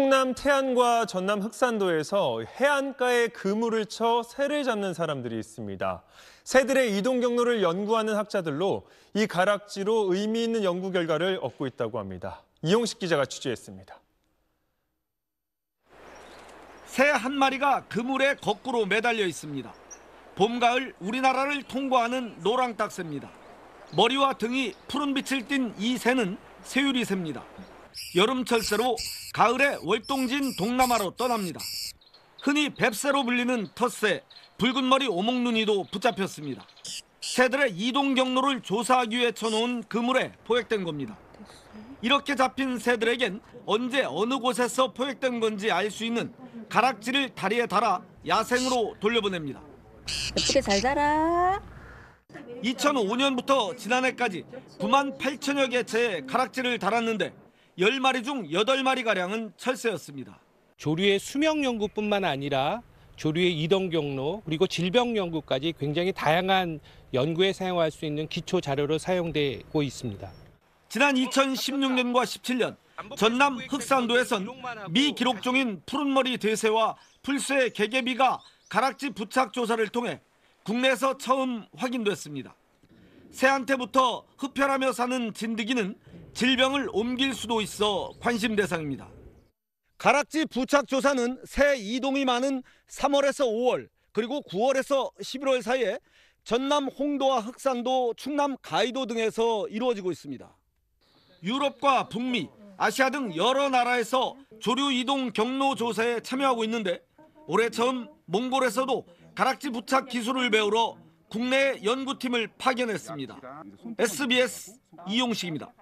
충남 태안과 전남 흑산도에서 해안가에 그물을 쳐 새를 잡는 사람들이 있습니다. 새들의 이동 경로를 연구하는 학자들로 이 가락지로 의미 있는 연구 결과를 얻고 있다고 합니다. 이용식 기자가 취재했습니다. 새 한 마리가 그물에 거꾸로 매달려 있습니다. 봄, 가을 우리나라를 통과하는 노랑딱새입니다. 머리와 등이 푸른 빛을 띤이 새는 새유리새입니다. 여름철새로 가을에 월동진 동남아로 떠납니다. 흔히 뱁새로 불리는 텃새, 붉은머리 오목눈이도 붙잡혔습니다. 새들의 이동 경로를 조사하기 위해 쳐놓은 그물에 포획된 겁니다. 이렇게 잡힌 새들에겐 언제 어느 곳에서 포획된 건지 알 수 있는 가락지를 다리에 달아 야생으로 돌려보냅니다. 예쁘게 잘 자라. 2005년부터 지난해까지 9만 8천여 개체의 가락지를 달았는데 10마리 중 8마리가량은 철새였습니다. 조류의 수명 연구뿐만 아니라 조류의 이동 경로 그리고 질병 연구까지 굉장히 다양한 연구에 사용할 수 있는 기초 자료로 사용되고 있습니다. 지난 2016년과 17년 전남 흑산도에선 미 기록종인 푸른머리 대새와 풀새 개개비가 가락지 부착 조사를 통해 국내에서 처음 확인됐습니다. 새한테부터 흡혈하며 사는 진드기는 질병을 옮길 수도 있어 관심 대상입니다. 가락지 부착 조사는 새 이동이 많은 3월에서 5월 그리고 9월에서 11월 사이에 전남 홍도와 흑산도, 충남 가이도 등에서 이루어지고 있습니다. 유럽과 북미, 아시아 등 여러 나라에서 조류 이동 경로 조사에 참여하고 있는데 올해 처음 몽골에서도 가락지 부착 기술을 배우러 국내 연구팀을 파견했습니다. SBS 이용식입니다.